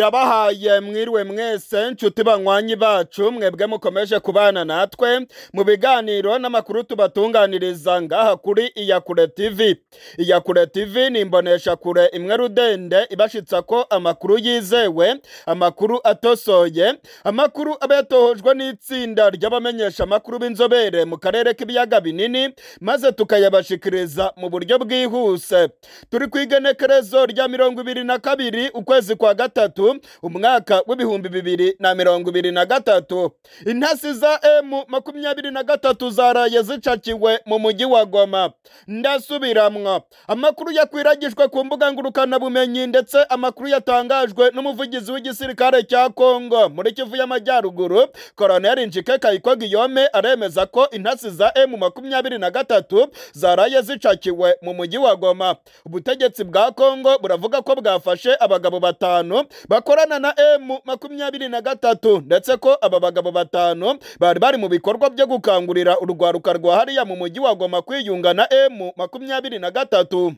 ndabahaye mwiriwe mwese nshuti banywanyi bacu mwebwe mukomeje kubana natwe mu biganiro n'amakuru tubatunganiriza ngaha kuri iyakure tv iyakure tv ni imbonesha kure imwe rudende ibashitsa ko amakuru yizewe amakuru atosoye amakuru aba yatohojwe n'itsinda ry'abamenyesha amakuru b'inzobere mu karere k'ibiyaga binini maze tukayabashikiriza mu buryo bwihuse turi ku igenekerezo rya mirongo ibiri na kabiri ukwezi kwa gatatu umwaka w'ibihumbi bibiri na mirongo ibiri na gatatu intasi za emu makumyabiri na gatatu zaraye zicakiwe mu mujyi wa goma ndasubiramwa amakuru yakwiragijwe ku mbuga ngurukanabumenyi ndetse amakuru yatangajwe n'umuvugizi w'igisirikare cya kongo muri kivu y'amajyaruguru koroneri njike kayiko giyome aremeza ko intasi za emu makumyabiri na gatatu zaraye zicakiwe mu mujyi wa goma ubutegetsi bwa kongo buravuga ko bwafashe abagabo batanu bakorana na emu makumyabiri na gatatu ndetse ko aba bagabo batanu bari bari mu bikorwa byo gukangurira urwaruka rwa hariya mu mujyi wa Goma kwiyunga na emu makumyabiri na gatatu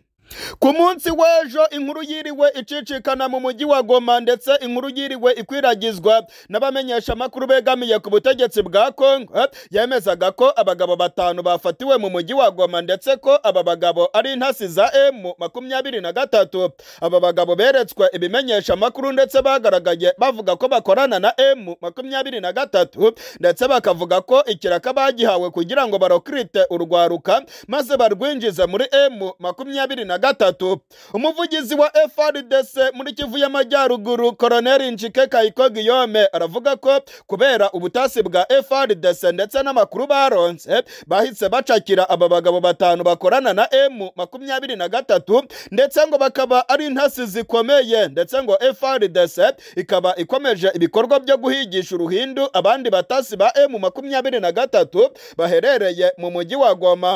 ku munsi w'ejo inkuru yiriwe icicikana mu mujyi wa goma ndetse inkuru yiriwe ikwiragizwa n'abamenyeshamakuru begamiye ku butegetsi bwa kongo yemezaga ko abagabo batanu bafatiwe mu mujyi wa goma ndetse ko aba bagabo ari intasi za emu makumyabiri na gatatu aba bagabo beretswe ibimenyeshamakuru ndetse bagaragaye bavuga ko bakorana na emu makumyabiri na gatatu ndetse bakavuga ko ikiraka bagihawe kugira ngo barokrite urwaruka maze barwinjize muri emu makumyabiri na gatatu umuvugizi wa FRDC muri Kivu y'Amajyaruguru Colonel Njike Kayiko Guillaume aravuga ko kubera ubutasi bwa FRDC ndetse n'amakuru baronse bahise bacakira aba bagabo batanu bakorana na M 23 na ndetse ngo bakaba ari intasi zikomeye ndetse ngo FRDC ikaba ikomeje ibikorwa byo guhigisha uruhindu abandi batasi ba M 23 baherereye mu mujyi wa Goma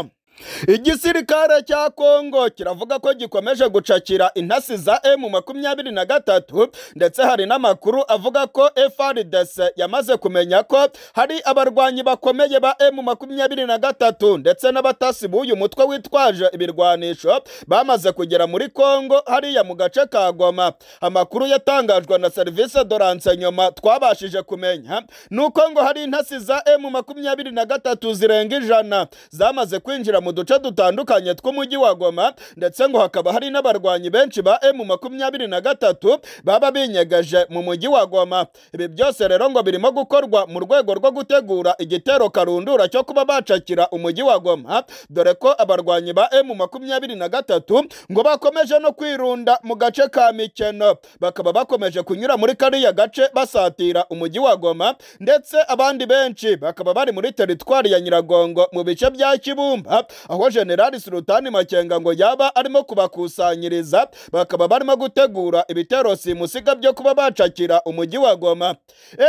igisirikare cya kongo kiravuga ko gikomeje gucakira intasi za emu makumyabiri na gatatu ndetse hari n'amakuru avuga ko frdc yamaze kumenya ko hari abarwanyi bakomeye ba emu makumyabiri na gatatu ndetse n'abatasi b'uyu mutwe witwaje ibirwanisho bamaze kugera muri kongo hariya mu gace ka goma amakuru yatangajwe na serivisi doranse nyuma twabashije kumenya ni uko ngo hari intasi za emu makumyabiri na gatatu zirenga ijana zamaze kwinjira mu duce dutandukanye tw'umujyi wa goma ndetse ngo hakaba hari n'abarwanyi benshi ba emu makumyabiri na gatatu baba binyegaje mu mujyi wa goma ibi byose rero ngo birimo gukorwa mu rwego rwo gutegura igitero karundura cyo kuba bacakira umujyi wa goma dore ko abarwanyi ba emu makumyabiri na gatatu ngo bakomeje no kwirunda mu gace ka mikeno bakaba bakomeje kunyura muri kariya gace basatira umujyi wa goma ndetse abandi benshi bakaba bari muri teritwari ya nyiragongo mu bice bya kibumba aho generali sultani makenga ngo yaba arimo kubakusanyiriza bakaba barimo gutegura ibitero simusiga byo kuba bacakira umujyi wa goma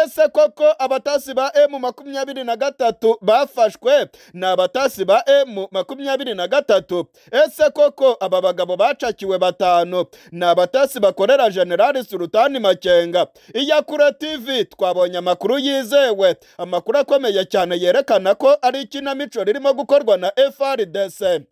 ese koko abatasi ba emu makumyabiri na gatatu bafashwe ni abatasi ba emu makumyabiri na gatatu ese koko aba bagabo bacakiwe batanu ni abatasi bakorera generali sultani makenga iyakure tv twabonye amakuru yizewe amakuru akomeye cyane yerekana ko ari ikinamico ririmo gukorwa na fr decided that say.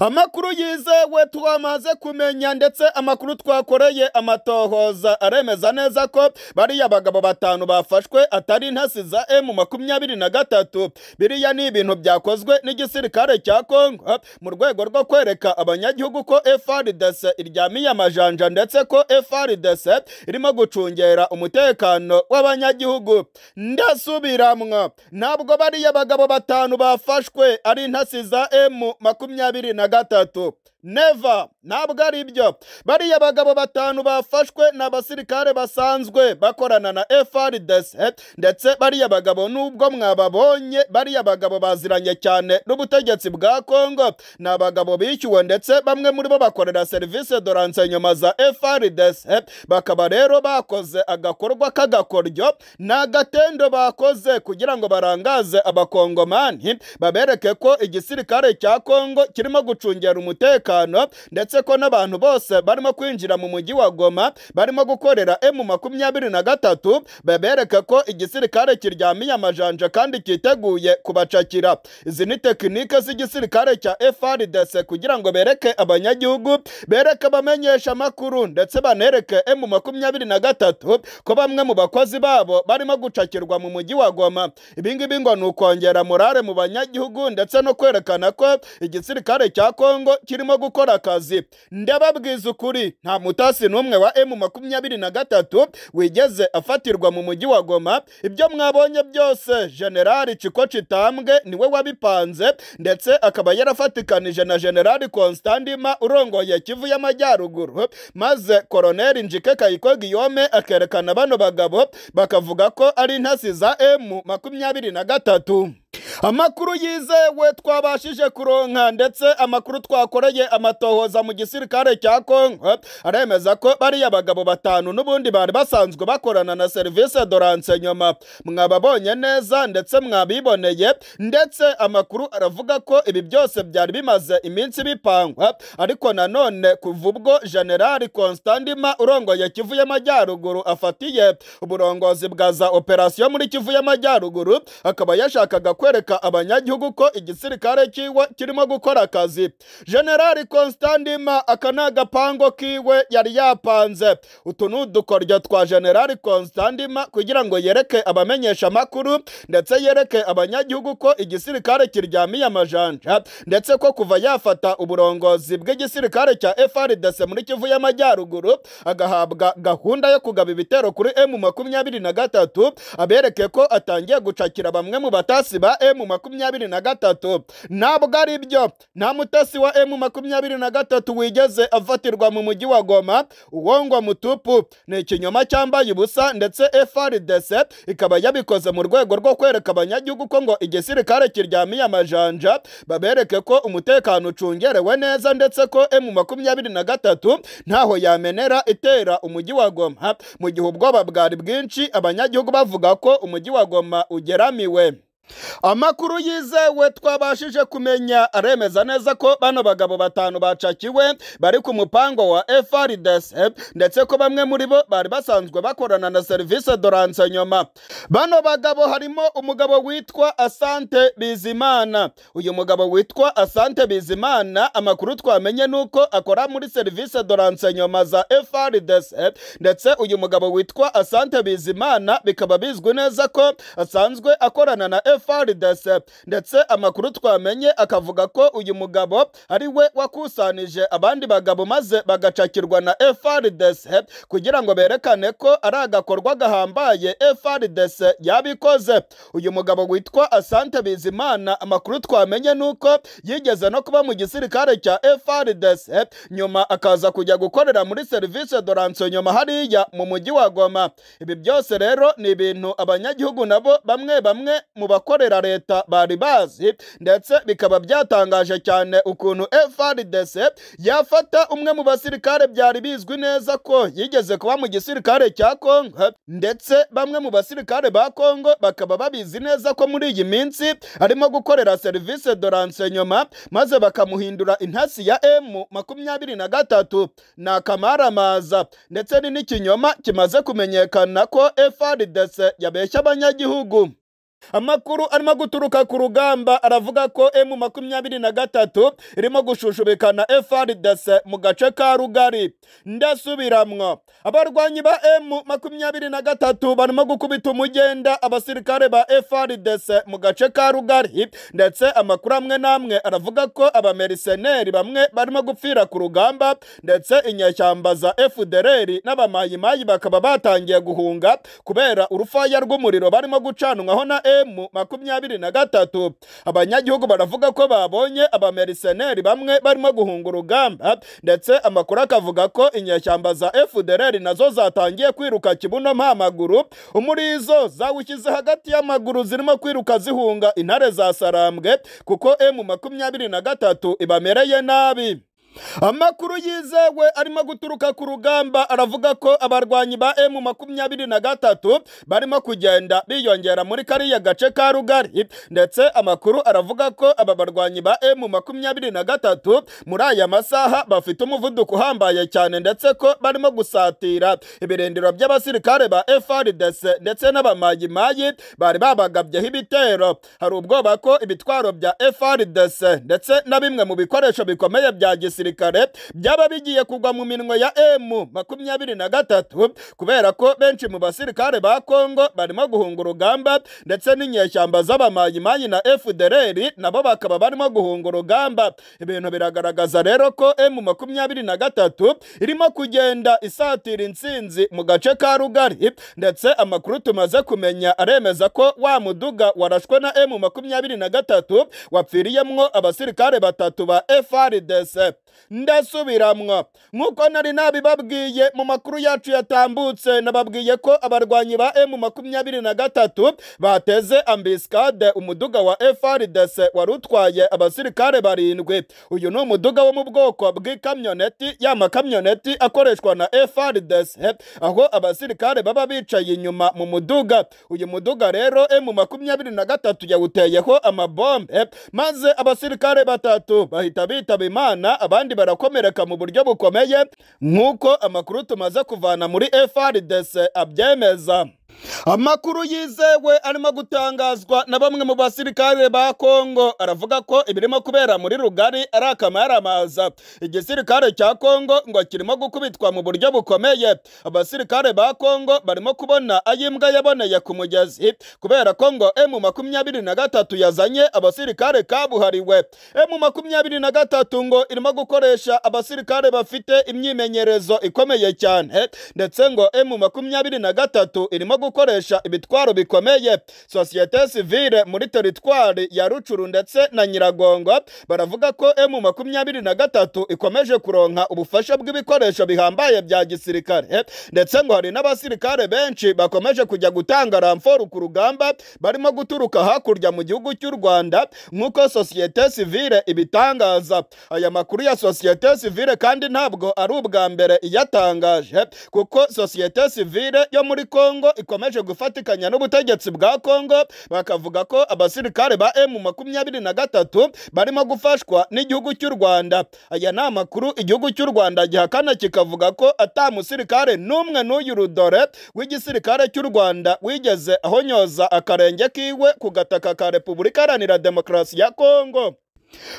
amakuru yizewe twamaze kumenya ndetse amakuru twakoreye amatohoza aremeza neza ko bariya bagabo batanu bafashwe atari intasi za emu makumyabiri na gatatu biriya ni ibintu byakozwe n'igisirikare cya Congo mu rwego rwo kwereka abanyagihugu ko frdc iryamiye amajanja ndetse ko frdc irimo gucungera umutekano w'abanyagihugu ndasubiramwo ntabwo bariya bagabo batanu bafashwe ari intasi za emu makumyabiri abiri na gatatu neva ntabwo ari byo bariya bagabo batanu bafashwe ni abasirikare basanzwe bakorana na FRDC ndetse bariya bagabo nubwo mwababonye bariya bagabo baziranye cyane n'ubutegetsi bwa Congo ni abagabo bishyuwe ndetse bamwe muri bo bakorera serivisi de renseignement za FRDC bakaba rero bakoze agakorwa k'agakoryo n'agatendo bakoze kugira ngo barangaze abakongomani babereke ko igisirikare cya Congo kirimo gucungera umutekano umutekano ndetse ko n'abantu bose barimo kwinjira mu mujyi wa goma barimo gukorera emu makumyabiri na gatatu babereka ko igisirikare kiryamiye amajanja kandi cyiteguye kubacakira izi ni tekinike z'igisirikare cya frdc kugira ngo bereke abanyagihugu bereke abamenyesha ndetse banereke emu makumyabiri na gatatu ko bamwe mu bakozi babo barimo gucakirwa mu mujyi wa goma ibingibi ngo ni ukongera morale mu banyagihugu ndetse no kwerekana ko igisirikare cya kongo kirimo gukora akazi ndababwiza ukuri nta mutasi n'umwe wa emu makumyabiri na gatatu wigeze afatirwa mu mujyi wa goma ibyo mwabonye byose generali ciko citambwe niwe wabipanze ndetse akaba yarafatikanije na generali konstantima urongoye kivu y'amajyaruguru maze koroneri njike kayiko giyome akerekana bano bagabo bakavuga ko ari intasi za emu makumyabiri na gatatu amakuru yizewe twabashije kuronka ndetse amakuru twakoreye amatohoza mu gisirikare cya kongo aremeza ko bariya bagabo batanu n'ubundi bari basanzwe bakorana na serivisi dorance nyuma mwababonye neza ndetse mwabiboneye ndetse amakuru aravuga ko ibi byose byari bimaze iminsi bipangwa ariko nanone kuva ubwo generali constantima urongoye kivu y'amajyaruguru afatiye uburongozi bwa za operasiyo muri kivu y'amajyaruguru akaba yashakaga kwereka gushaka abanyagihugu ko igisirikare kiwe kirimo gukora akazi generali constantima aka ni agapango kiwe yari yapanze utu ni udukoryo twa generali constantima kugira ngo yereke abamenyeshamakuru ndetse yereke abanyagihugu ko igisirikare kiryamiye amajanja ndetse ko kuva yafata uburongozi bw'igisirikare cya frdc muri kivu y'amajyaruguru agahabwa gahunda yo kugaba ibitero kuri emu makumyabiri na gatatu abereke ko atangiye gucakira bamwe mu batasi ba emu emu makumyabiri na gatatu ntabwo ari byo nta mutasi wa emu makumyabiri na gatatu wigeze afatirwa mu mujyi wa goma uwongwa mutupu ni ikinyoma cyambaye ubusa ndetse frdc ikaba yabikoze mu rwego rwo kwereka abanyagihugu ko ngo igisirikare kiryamiye amajanja babereke ko umutekano ucungerewe neza ndetse ko emu makumyabiri na gatatu ntaho yamenera itera umujyi wa goma mu gihe ubwoba bwari bwinshi abanyagihugu bavuga ko umujyi wa goma ugeramiwe amakuru yizewe twabashije kumenya aremeza neza ko bano bagabo batanu bacakiwe bari ku mupango wa FRDC ndetse ko bamwe muri bo bari basanzwe bakorana na serivisi doranse nyuma bano bagabo harimo umugabo witwa Asante Bizimana uyu mugabo witwa Asante Bizimana amakuru twamenye nuko akora muri serivisi doranse nyuma za FRDC ndetse uyu mugabo witwa Asante Bizimana bikaba bizwi neza ko asanzwe akorana na FRDC matafari dese ndetse amakuru twamenye akavuga ko uyu mugabo ari we wakusanije abandi bagabo maze bagacakirwa na FRDC kugira ngo berekane ko ari agakorwa gahambaye FRDC yabikoze uyu mugabo witwa Asante Bizimana amakuru twamenye nuko yigeze no kuba mu gisirikare cya FRDC nyuma akaza kujya gukorera muri service de nyuma hariya mu mujyi wa Goma ibi byose rero ni ibintu abanyagihugu nabo bamwe bamwe mu bakuru abakorera leta bari bazi ndetse bikaba byatangaje cyane ukuntu FRDC yafata umwe mu basirikare byari bizwi neza ko yigeze kuba mu gisirikare cya Kongo ndetse bamwe mu basirikare ba Kongo bakaba babizi neza ko muri iyi minsi arimo gukorera service de renseignement maze bakamuhindura intasi ya M makumyabiri na gatatu ni akamaramaza ndetse ni n'ikinyoma kimaze kumenyekana ko FRDC yabeshya abanyagihugu amakuru arimo guturuka ku rugamba aravuga ko emu makumyabiri na gatatu irimo gushushubikana FARDC mu gace ka rugari ndasubiramwo abarwanyi ba emu makumyabiri na gatatu barimo gukubita umugenda abasirikare ba FARDC mu gace ka rugari ndetse amakuru amwe n'amwe aravuga ko abameriseneri bamwe barimo gupfira ku rugamba ndetse inyashyamba za FDLR n'abamayimayi bakaba batangiye guhunga kubera urufaya rw'umuriro barimo gucanwaho na emu makumyabiri na gatatu abanyagihugu baravuga ko babonye abameriseneri bamwe barimo guhunga urugamba ndetse amakuru akavuga ko inyeshyamba za efudereri nazo zatangiye kwiruka kibuno nta maguru muri izo zawushyize hagati y'amaguru zirimo kwiruka zihunga intare za sarambwe kuko emu makumyabiri na gatatu ibamereye nabi amakuru yizewe arimo guturuka ku rugamba aravuga ko abarwanyi ba emu makumyabiri na gatatu barimo kugenda biyongera muri kariya gace ka rugari ndetse amakuru aravuga ko aba barwanyi ba emu makumyabiri na gatatu muri aya masaha bafite umuvuduko uhambaye cyane ndetse ko barimo gusatira ibirindiro by'abasirikare ba FRDC ndetse n'abamayimayi bari babagabyeho ibitero hari ubwoba ko ibitwaro bya FRDC ndetse na bimwe mu bikoresho bikomeye bya gisirikare gisirikare byaba bigiye kugwa mu minwe ya emu makumyabiri na gatatu kubera ko benshi mu basirikare ba kongo barimo guhunga urugamba ndetse n'inyeshyamba z'abamayimayi na efudereri nabo bakaba barimo guhunga urugamba ibintu biragaragaza rero ko emu makumyabiri na gatatu irimo kugenda isatira insinzi mu gace ka rugari ndetse amakuru tumaze kumenya aremeza ko wa muduga warashwe na emu makumyabiri na gatatu wapfiriyemwo abasirikare batatu ba frdc ndasubiramwa nk'uko nari nabibabwiye mu makuru yacu yatambutse nababwiye ko abarwanyi ba emu makumyabiri na gatatu bateze ambisikade umuduga wa frdc wari utwaye abasirikare barindwi uyu ni umuduga wo mu bwoko bw'ikamyoneti ya akoreshwa na frdc aho abasirikare baba bicaye inyuma mu muduga uyu muduga rero emu makumyabiri na gatatu yawuteyeho amabombe maze abasirikare batatu bahita bitaba imana aba abandi barakomereka mu buryo bukomeye nk'uko amakuru tumaze kuvana muri frdc abyemeza amakuru yizewe arimo gutangazwa na bamwe mu basirikare ba kongo aravuga ko ibirimo kubera muri rugari ari akamaramaza igisirikare cya kongo ngo kirimo gukubitwa mu buryo bukomeye abasirikare ba kongo barimo kubona ayimbwa yaboneye ku mugezi kubera ko ngo emu makumyabiri na gatatu yazanye abasirikare kabuhariwe m 23 gatatu ngo irimo gukoresha abasirikare bafite imyimenyerezo ikomeye cyane ndetse ngo M23 irimo gukoresha ibitwaro bikomeye sosiyete sivile muri teritwari ya rucuru ndetse na nyiragongo baravuga ko emu makumyabiri na gatatu ikomeje kuronka ubufasha bw'ibikoresho bihambaye bya gisirikare ndetse ngo hari n'abasirikare benshi bakomeje kujya gutanga ramforu ku rugamba barimo guturuka hakurya mu gihugu cy'u rwanda nk'uko sosiyete sivile ibitangaza aya makuru ya sosiyete sivile kandi ntabwo ari ubwa mbere iyatangaje kuko sosiyete sivile yo muri Congo kongo bakomeje gufatikanya n'ubutegetsi bwa kongo bakavuga ko abasirikare ba emu makumyabiri na gatatu barimo gufashwa n'igihugu cy'u rwanda aya ni amakuru igihugu cy'u rwanda gihakana kikavuga ko atamusirikare n'umwe n'uyu rudore w'igisirikare cy'u rwanda wigeze ahonyoza akarenge kiwe ku gataka ka repubulika iharanira demokarasi ya kongo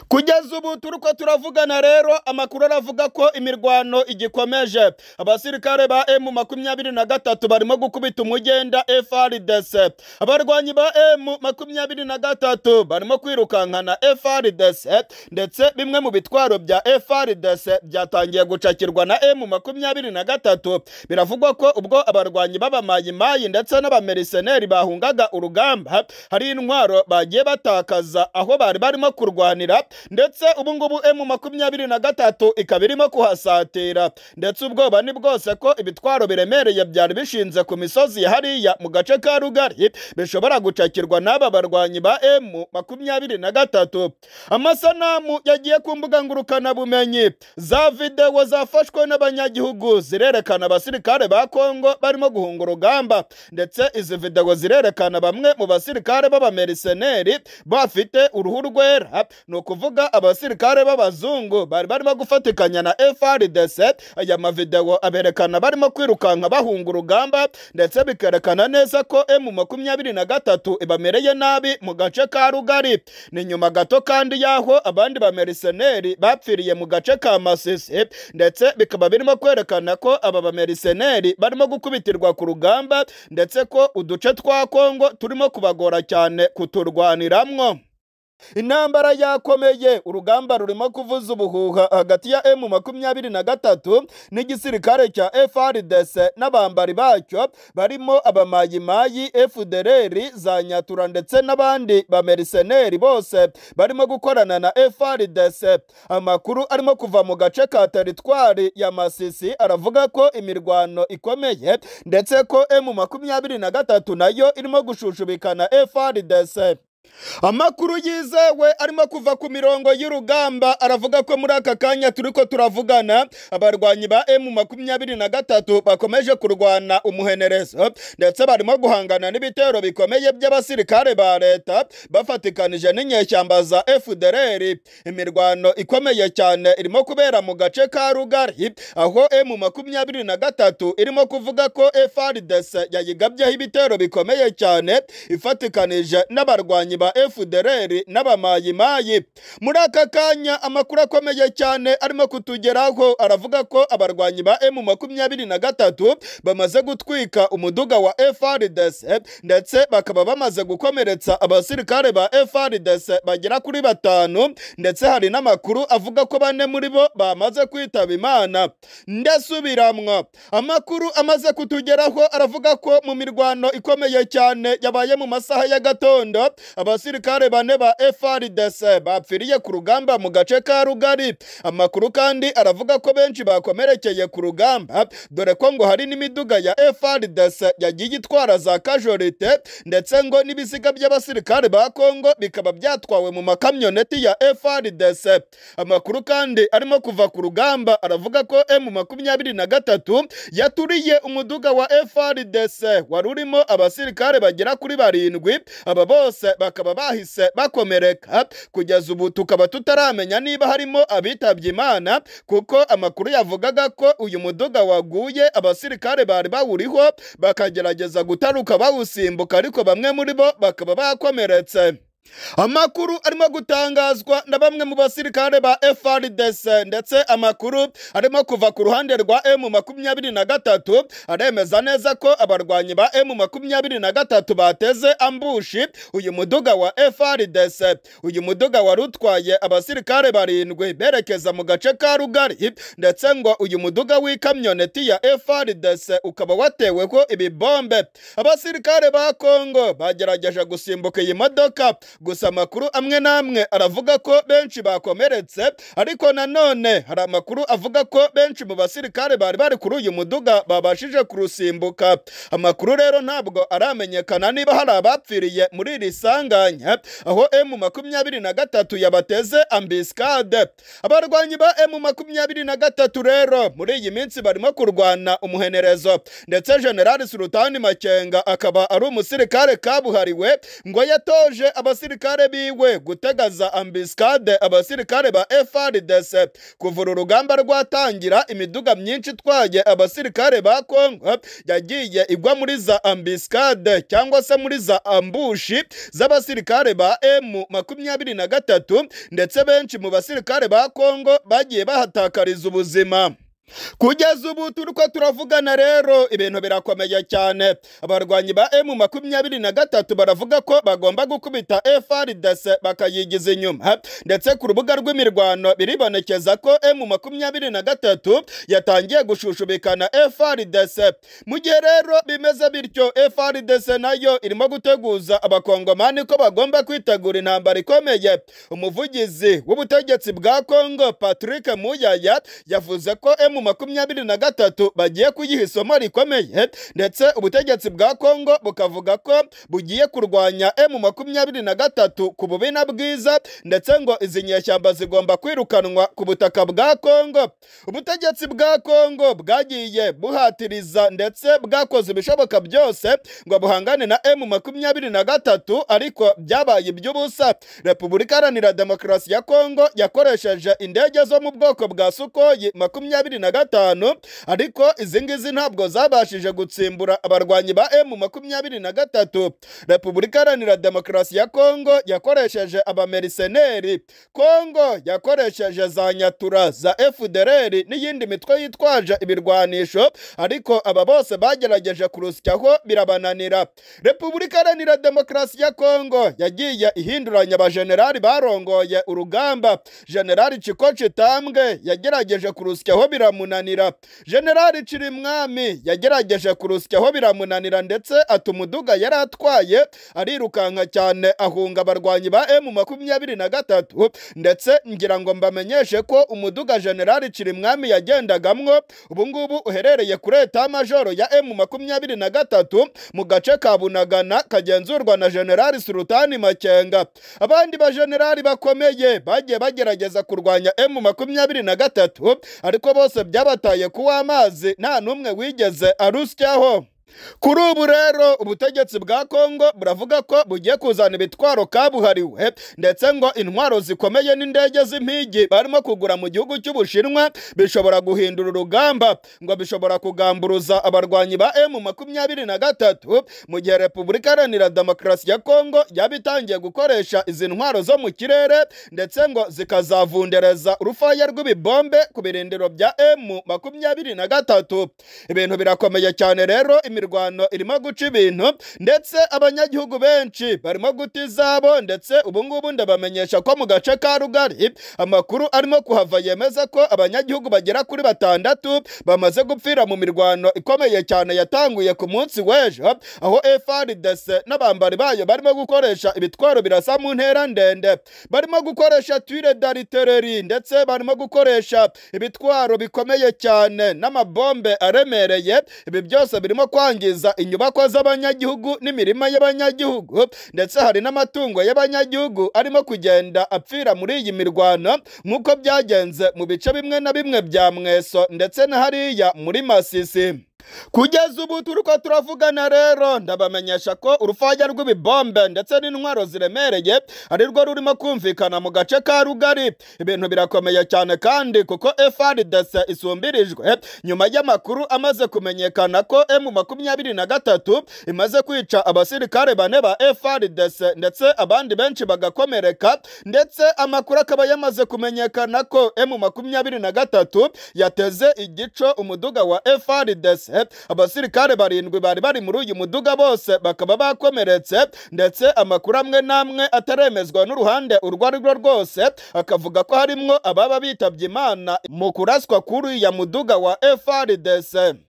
kugeza ubu turi turavugana rero amakuru aravuga ko imirwano igikomeje abasirikare ba emu makumyabiri na gatatu barimo gukubita umugenda FRDC abarwanyi ba emu makumyabiri na gatatu barimo kwirukankana FRDC ndetse bimwe mu bitwaro bya FRDC byatangiye gucakirwa na emu makumyabiri na gatatu biravugwa ko ubwo abarwanyi b'abamayimayi ndetse n'abameriseneri bahungaga urugamba hari intwaro bagiye batakaza aho bari barimo kurwanya kuhasanganira ndetse ubungubu emu makumyabiri na gatatu ikaba irimo kuhasatira ndetse ubwoba ni bwose ko ibitwaro biremereye byari bishinze ku misozi hariya mu gace ka rugari bishobora gucakirwa n'aba barwanyi ba emu makumyabiri na gatatu amasanamu yagiye ku mbuga ngurukanabumenyi za videwo zafashwe n'abanyagihugu zirerekana abasirikare ba kongo barimo guhunga urugamba ndetse izi videwo zirerekana bamwe mu basirikare b'abameriseneri bafite uruhu rwera ni ukuvuga abasirikare b'abazungu bari barimo gufatikanya na FRDC aya mavidewo aberekana barimo kwirukanka bahunga urugamba ndetse bikerekana neza ko M makumyabiri na gatatu ibamereye nabi mu gace ka Rugari ni nyuma gato kandi yaho abandi bameriseneri bapfiriye mu gace ka Masisi ndetse bikaba birimo kwerekana ko aba bameriseneri barimo gukubitirwa ku rugamba ndetse ko uduce twa Kongo turimo kubagora cyane kuturwaniramwo intambara yakomeye urugamba rurimo kuvuza ubuhuha hagati ya emu makumyabiri na gatatu n'igisirikare cya FRDC n'abambari bacyo barimo abamayimayi efudereri za nyatura ndetse n'abandi bameriseneri bose barimo gukorana na FRDC amakuru arimo kuva mu gace ka teritwari ya Masisi aravuga ko imirwano ikomeye ndetse ko emu makumyabiri na gatatu nayo irimo gushushubikana FRDC amakuru yizewe arimo kuva ku mirongo y'urugamba aravuga ko muri aka kanya turi ko turavugana abarwanyi ba emu makumyabiri na gatatu bakomeje kurwana umuhenerezo ndetse barimo guhangana n'ibitero bikomeye by'abasirikare ba leta bafatikanije n'inyeshyamba za efudereri imirwano ikomeye cyane irimo kubera mu gace ka rugari aho emu makumyabiri na gatatu irimo kuvuga ko efrdc yayigabyeho ibitero bikomeye cyane ifatikanije n'abarwanyi ba FDLR n'abamayimayi muri aka kanya amakuru akomeye cyane arimo kutugeraho aravuga ko abarwanyi ba M makumyabiri na gatatu bamaze gutwika umuduga wa FARDC ndetse bakaba bamaze gukomeretsa abasirikare ba FARDC bagera kuri batanu ndetse hari n'amakuru avuga ko bane muri bo bamaze kwitaba imana ndasubiramwa amakuru amaze kutugeraho aravuga ko mu mirwano ikomeye cyane yabaye mu masaha ya gatondo. abasirikare bane ba FRDC bapfiriye ku rugamba mu gace ka Rugari amakuru kandi aravuga ko benshi bakomerekeye ku rugamba dore ko ngo hari n'imiduga ya FRDC yagiye itwara za kajorite ndetse ngo n'ibiziga by'abasirikare ba Kongo bikaba byatwawe mu makamyoneti ya FRDC amakuru kandi arimo kuva ku rugamba aravuga ko M makumyabiri na gatatu yaturiye umuduga wa FRDC wari urimo abasirikare bagera kuri barindwi aba bose ba bakaba bahise bakomereka kugeza ubu tukaba tutaramenya niba harimo abitabye imana kuko amakuru yavugaga ko uyu muduga waguye abasirikare bari bawuriho bakagerageza gutaruka bawusimbuka ariko bamwe muri bo bakaba bakomeretse amakuru arimo gutangazwa na bamwe mu basirikare ba FARDC ndetse amakuru arimo kuva ku ruhande rwa M makumyabiri na gatatu aremeza neza ko abarwanyi ba M makumyabiri na gatatu bateze ambushi uyu muduga wa FARDC uyu muduga wari utwaye abasirikare barindwi berekeza mu gace ka Rugari ndetse ngo uyu muduga w'ikamyoneti ya FARDC ukaba wateweho ibibombe abasirikare ba Kongo bagerageje gusimbuka iyi modoka gusa amakuru amwe n'amwe aravuga ko benshi bakomeretse ariko nanone hari amakuru avuga ko benshi mu basirikare bari bari kuri uyu muduga babashije kurusimbuka amakuru rero ntabwo aramenyekana niba hari abapfiriye muri iri sanganya aho emu makumyabiri na gatatu yabateze ambisikade abarwanyi ba emu makumyabiri na gatatu rero muri iyi minsi barimo kurwana umuhenerezo ndetse generali Sultani makenga akaba ari umusirikare kabuhariwe ngo yatoje abas abasirikare biwe gutegaza ambisikade abasirikare ba FRDC Kuvura urugamba rwatangira imiduga myinshi itwaye abasirikare ba Kongo yagiye igwa muri za ambisikade cyangwa se muri za ambushi z'abasirikare ba M makumyabiri na gatatu ndetse benshi mu basirikare ba Kongo bagiye bahatakariza ubuzima kugeza ubu turi ko turavugana rero ibintu birakomeye cyane abarwanyi ba emu makumyabiri na gatatu baravuga ko bagomba gukubita efrdc bakayigiza inyuma ndetse ku rubuga rw'imirwano biribonekeza ko emu makumyabiri na gatatu yatangiye gushushubikana efrdc mu gihe rero bimeze bityo efrdc nayo irimo guteguza abakongomani ko bagomba kwitegura intambara ikomeye umuvugizi w'ubutegetsi bwa kongo patrick muyaya yavuze ko emu mu makumyabiri na gatatu bagiye kuyiha isomo rikomeye ndetse ubutegetsi bwa kongo bukavuga ko bugiye kurwanya emu makumyabiri na gatatu ku bubi na bwiza ndetse ngo izi nyeshyamba zigomba kwirukanwa ku butaka bwa kongo ubutegetsi bwa kongo bwagiye buhatiriza ndetse bwakoze ibishoboka byose ngo buhangane na emu makumyabiri na gatatu ariko byabaye iby'ubusa repubulika iharanira demokarasi ya kongo yakoresheje indege zo mu bwoko bwa sukoyi makumyabiri na na gatanu ariko izi ngizi ntabwo zabashije gutsimbura abarwanyi ba emu makumyabiri na gatatu repubulika iharanira demokarasi ya kongo yakoresheje abameriseneri kongo yakoresheje za nyatura za efudereri n'iyindi mitwe yitwaje ibirwanisho ariko aba bose bagerageje kurusyaho birabananira repubulika iharanira demokarasi ya kongo yagiye ihinduranya abajenerali barongoye urugamba generali chiko chitambwe yagerageje kurusyaho biramu biramunanira generali Cirimwami yagerageje kurusyaho biramunanira ndetse atuma uduga yari atwaye arirukanka cyane ahunga abarwanyi ba emu makumyabiri na gatatu ndetse ngira ngo mbamenyeshe ko umuduga generali Cirimwami yagendagamwo ubungubu uherereye kuri eta majoro ya emu makumyabiri na gatatu mu gace ka bunagana kagenzurwa na generali Sultani makenga abandi bajenerali bakomeye bagiye bagerageza kurwanya emu makumyabiri na gatatu ariko bose byose byabataye kuwa amazi nta n'umwe wigeze arusyaho kuri ubu rero ubutegetsi bwa kongo buravuga ko bugiye kuzana ibitwaro kabuhariwe ndetse ngo intwaro zikomeye n'indege z'impigi barimo kugura mu gihugu cy'ubushinwa bishobora guhindura urugamba ngo bishobora kugamburuza abarwanyi ba emu makumyabiri na gatatu mu gihe repubulika iharanira demokarasi ya kongo yaba itangiye gukoresha izi ntwaro zo mu kirere ndetse ngo zikazavundereza urufaya rw'ibibombe ku birindiro bya emu makumyabiri na gatatu ibintu birakomeye cyane rero imi imirwano irimo guca ibintu ndetse abanyagihugu benshi barimo guta izabo ndetse ubu ngubu ndabamenyesha ko mu gace ka rugari amakuru arimo kuhava yemeza ko abanyagihugu bagera kuri batandatu bamaze gupfira mu mirwano ikomeye cyane yatanguye ku munsi w'ejo aho FRDC n'abambari bayo barimo gukoresha ibitwaro birasa mu ntera ndende barimo gukoresha twire d'aritereri ndetse barimo gukoresha ibitwaro bikomeye cyane n'amabombe aremereye ibi byose birimo kwa kwangiza inyubako z'abanyagihugu n'imirima y'abanyagihugu ndetse hari n'amatungo y'abanyagihugu arimo kugenda apfira muri iyi mirwano nk'uko byagenze mu bice bimwe na bimwe bya mweso ndetse na hariya muri masisi kugeza ubu turi ko turavugana rero ndabamenyesha ko urufaya rw'ibibombe ndetse n'intwaro ziremereye ari rwo rurimo kumvikana mu gace ka rugari ibintu birakomeye cyane kandi kuko frdc isumbirijwe nyuma y'amakuru amaze kumenyekana ko m makumyabiri na gatatu imaze kwica abasirikare bane ba frdc ndetse abandi benshi bagakomereka ndetse amakuru akaba yamaze kumenyekana ko m makumyabiri na gatatu yateze igico umuduga wa frdc bose abasirikare barindwi bari bari muri uyu muduga bose bakaba bakomeretse ndetse amakuru amwe n'amwe ataremezwa n'uruhande urwo ari rwo rwose akavuga ko harimwo ababa bitabye imana mu kuraswa kuri ya muduga wa FRDC